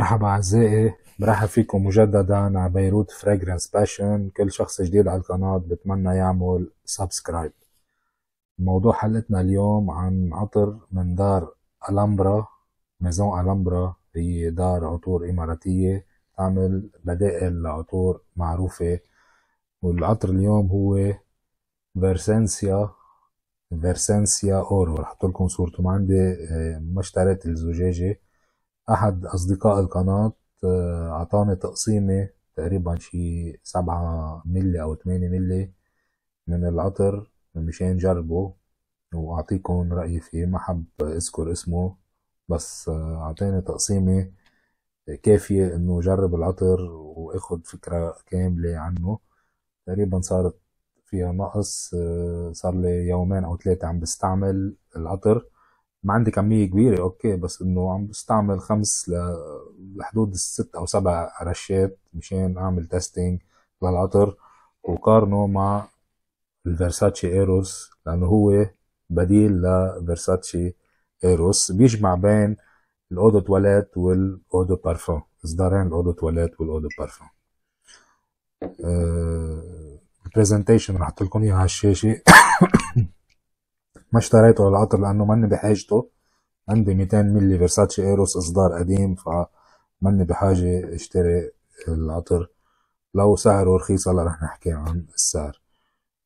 مرحبا أعزائي برحب فيكم مجددا على بيروت فراجرنس باشن كل شخص جديد على القناة بتمنى يعمل سبسكرايب موضوع حلقتنا اليوم عن عطر من دار ألمبرا ميزون ألمبرا هي دار عطور إماراتية تعمل بدائل لعطور معروفة والعطر اليوم هو فيرسنسيا فيرسنسيا أورو رح لكم صورته ما عندي آه، ما اشتريت الزجاجة أحد أصدقاء القناة آه، أعطاني تقسيمة تقريبا شي سبعة ملي أو ثمانية ملي من العطر مشان جربه وأعطيكم رأيي فيه ما حب أذكر اسمه بس آه، أعطاني تقسيمة آه، كافية إنه جرب العطر وأخد فكرة كاملة عنه تقريبا صارت فيها نقص صار لي يومين أو ثلاثة عم بستعمل العطر ما عندي كميه كبيره اوكي بس انه عم بستعمل خمس لحدود الست او سبع رشات مشان اعمل تيستينج للعطر وقارنه مع الفيرساتشي ايروس لانه هو بديل لفيرساتشي ايروس بيجمع بين الاودو تواليت والاودو بارفان اصدارين الاودو تواليت والاودو بارفان البرزنتيشن رح احط لكم اياها على الشاشه ما اشتريته للعطر لانه ماني بحاجته عندي 200 ملي فيرساتشي ايروس اصدار قديم فماني بحاجه اشتري العطر لو سعره رخيص هلا رح نحكي عن السعر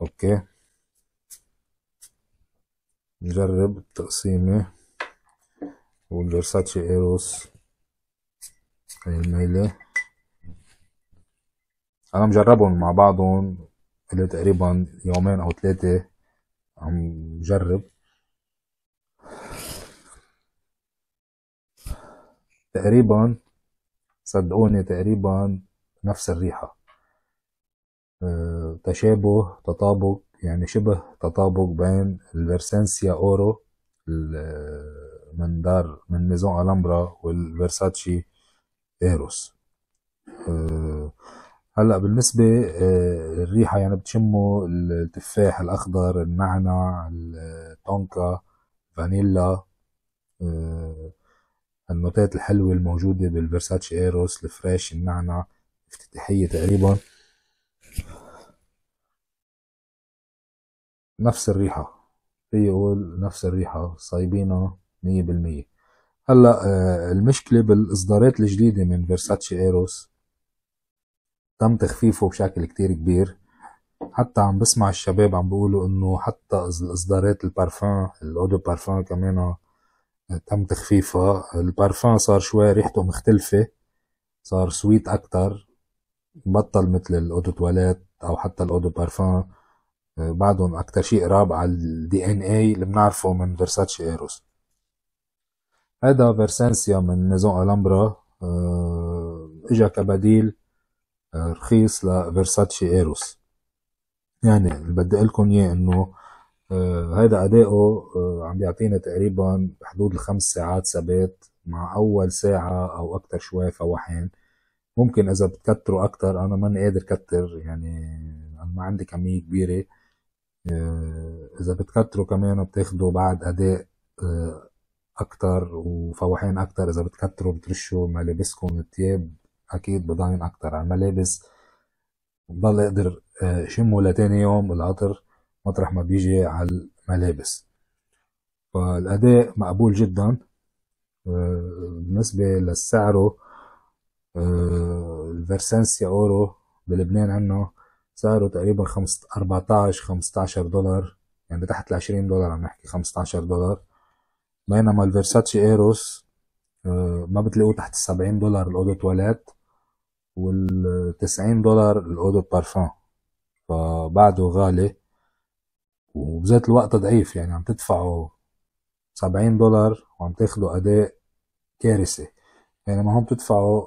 اوكي نجرب التقسيمه والفيرساتشي ايروس هاي الميله انا مجربهم مع بعضهم اللي تقريبا يومين او ثلاثه عم جرب تقريبا صدقوني تقريبا نفس الريحة آه، تشابه تطابق يعني شبه تطابق بين الفيرسانسيا اورو آه، من دار من ميزون الامبرا والفيرساتشي ايروس أه هلا بالنسبه آه، الريحه يعني بتشموا التفاح الاخضر النعنع التونكا فانيلا آه، النوتات الحلوه الموجوده بالفرساتش ايروس الفريش النعنع افتتاحيه تقريبا نفس الريحه بيقول نفس الريحه صايبينها مية بالمية هلا آه، المشكله بالاصدارات الجديده من فيرساتشي ايروس تم تخفيفه بشكل كتير كبير حتى عم بسمع الشباب عم بيقولوا انه حتى اصدارات البارفان الاودو بارفان كمان آه، تم تخفيفها البارفان صار شوي ريحته مختلفة صار سويت اكتر بطل مثل الاودو تواليت او حتى الاودو بارفان آه، بعدهم اكتر شيء قراب على الدي ان اي اللي بنعرفه من فيرساتشي ايروس هيدا فيرسانسيا من ميزون الامبرا آه، اجا كبديل رخيص لفيرساتشي ايروس يعني اللي بدي اقول لكم اياه انه آه، هيدا ادائه آه، عم بيعطينا تقريبا بحدود الخمس ساعات ثبات مع اول ساعه او اكثر شوي فواحين ممكن اذا بتكتروا اكثر انا ماني قادر كتر يعني انا ما عندي كميه كبيره آه، اذا بتكتروا كمان بتاخدوا بعد اداء اكتر وفواحين اكتر اذا بتكتروا بترشوا ملابسكم الثياب اكيد بضاين اكتر على الملابس بضل اقدر آه، شمه لتاني يوم العطر مطرح ما بيجي على الملابس فالاداء مقبول جدا آه، بالنسبة لسعره آه، الفرسانسيا اورو بلبنان عنا سعره تقريبا اربعتاش خمستاشر دولار يعني تحت العشرين دولار عم نحكي خمستاشر دولار بينما الفرساتشي ايروس ما بتلاقوه تحت السبعين دولار الاوضه تواليت وال90 دولار الاودو بارفان فبعده غالي وبذات الوقت ضعيف يعني عم تدفعوا 70 دولار وعم تاخدوا اداء كارثي يعني ما هم تدفعوا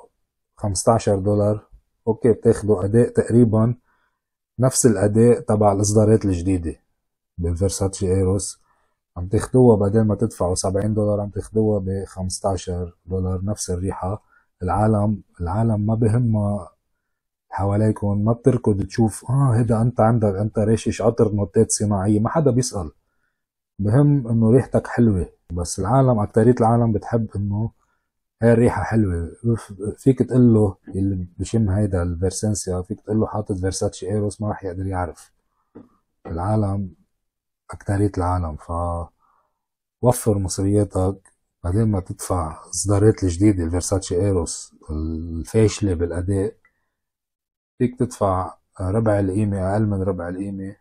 15 دولار اوكي بتاخدوا اداء تقريبا نفس الاداء تبع الاصدارات الجديده بالفيرساتشي ايروس عم تاخدوها بدل ما تدفعوا 70 دولار عم تاخدوها ب 15 دولار نفس الريحه العالم العالم ما بهمها حواليكم ما بتركض تشوف اه هيدا انت عندك انت ريشش قطر نوتات صناعيه ما حدا بيسال بهم انه ريحتك حلوه بس العالم اكترية العالم بتحب انه هاي الريحه حلوه فيك تقول له اللي بشم هيدا الفيرسنسيا فيك تقول له حاطط فيرساتشي ايروس ما راح يقدر يعرف العالم اكترية العالم ف وفر مصرياتك بعدين ما تدفع اصدارات الجديده الفيرساتشي ايروس الفاشله بالاداء فيك تدفع ربع القيمه اقل من ربع القيمه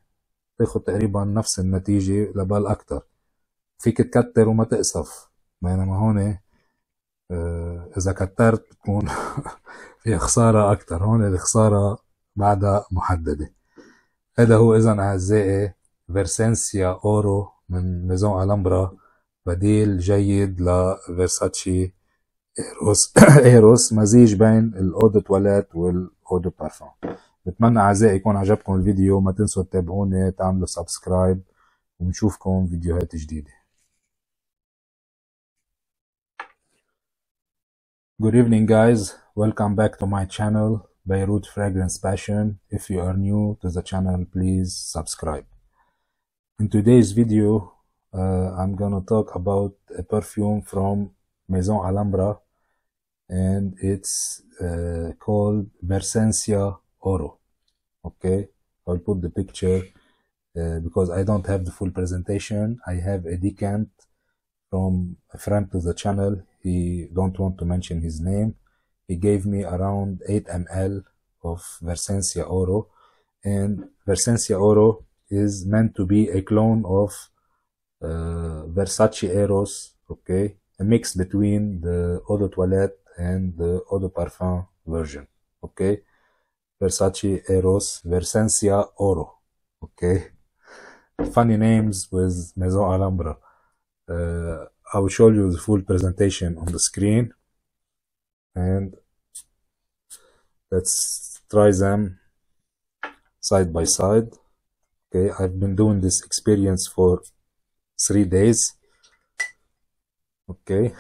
تاخد تقريبا نفس النتيجه لبال اكتر فيك تكتر وما تقصف بينما هون آه، اذا كترت بتكون في خساره اكتر هون الخساره بعدها محدده هذا هو اذا اعزائي فيرسنسيا اورو من ميزون الامبرا بديل جيد لفيرساتشي ايروس ايروس مزيج بين الاو دو تواليت والاو دو بارفان بتمنى اعزائي يكون عجبكم الفيديو ما تنسوا تتابعوني تعملوا سبسكرايب ونشوفكم فيديوهات جديده Good evening guys, welcome back to my channel Beirut Fragrance Passion. If you are new to the channel, please subscribe. In today's video, Uh, I'm gonna talk about a perfume from Maison Alhambra and it's uh, called Versencia Oro. Okay, I'll put the picture uh, because I don't have the full presentation. I have a decant from a friend to the channel. He don't want to mention his name. He gave me around 8 ml of Versencia Oro and Versencia Oro is meant to be a clone of uh, Versace Eros, okay, a mix between the Eau de Toilette and the Eau de Parfum version, okay, Versace Eros, Versencia Oro, okay, funny names with Maison Alhambra. Uh, I will show you the full presentation on the screen and let's try them side by side. Okay, I've been doing this experience for three days okay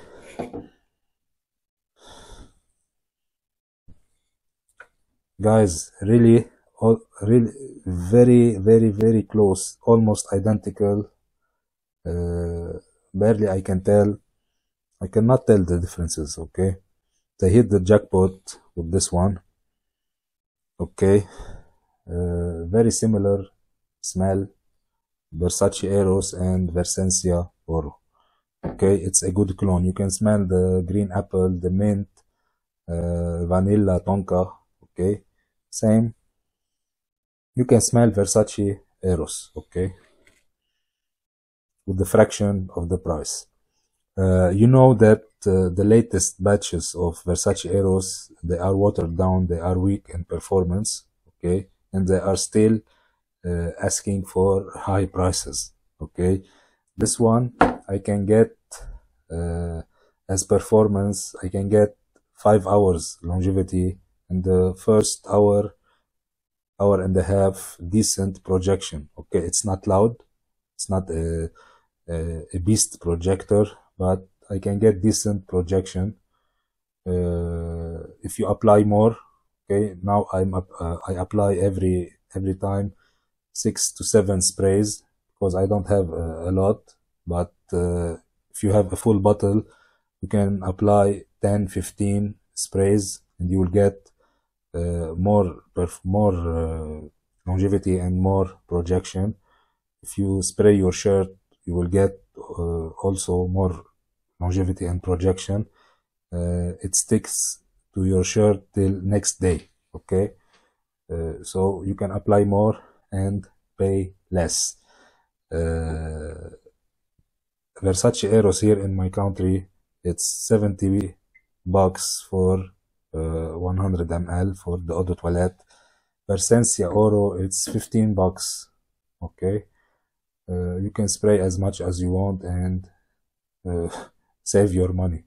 guys really all really very very very close almost identical uh, barely i can tell i cannot tell the differences okay they hit the jackpot with this one okay uh, very similar smell Versace Eros and Versencia Oro. Okay, it's a good clone. You can smell the green apple, the mint, uh, vanilla, tonka. Okay, same. You can smell Versace Eros. Okay, with the fraction of the price. Uh, you know that uh, the latest batches of Versace Eros, they are watered down, they are weak in performance. Okay, and they are still uh, asking for high prices okay this one i can get uh, as performance i can get five hours longevity and the first hour hour and a half decent projection okay it's not loud it's not a, a, a beast projector but i can get decent projection uh, if you apply more okay now i'm uh, i apply every every time six to seven sprays because I don't have a, a lot. But uh, if you have a full bottle, you can apply 10, 15 sprays and you will get uh, more, more uh, longevity and more projection. If you spray your shirt, you will get uh, also more longevity and projection. Uh, it sticks to your shirt till next day. Okay. Uh, so you can apply more and pay less. Uh, Versace Eros here in my country, it's 70 bucks for uh, 100 ml for the auto toilet. Versencia Oro, it's 15 bucks. Okay. Uh, you can spray as much as you want and uh, save your money.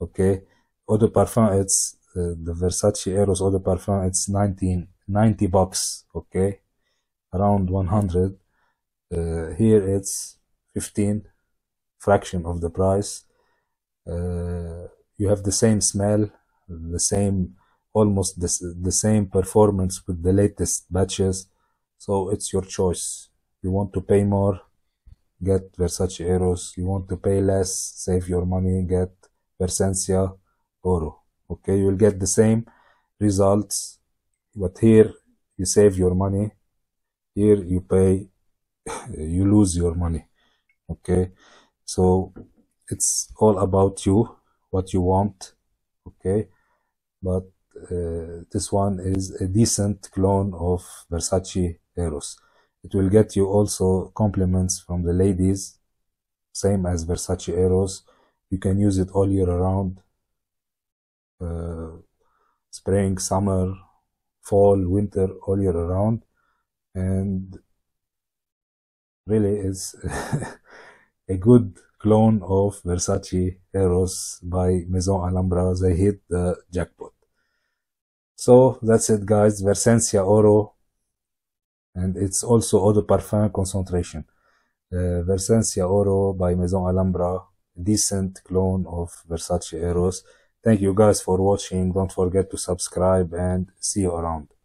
Okay. Eau de Parfum, it's uh, the Versace Eros Eau de Parfum, it's 19, 90 bucks. Okay around 100 uh, here it's 15 fraction of the price uh, you have the same smell the same almost the the same performance with the latest batches so it's your choice you want to pay more get Versace Eros you want to pay less save your money get Versencia Oro okay you'll get the same results but here you save your money here you pay you lose your money okay so it's all about you what you want okay but uh, this one is a decent clone of Versace Eros it will get you also compliments from the ladies same as Versace Eros you can use it all year around uh, spring summer fall winter all year around and really is a good clone of Versace Eros by Maison Alhambra. They hit the jackpot. So that's it guys, Versencia Oro and it's also Eau de Parfum concentration. Uh, Versencia Oro by Maison Alhambra, decent clone of Versace Eros. Thank you guys for watching. Don't forget to subscribe and see you around.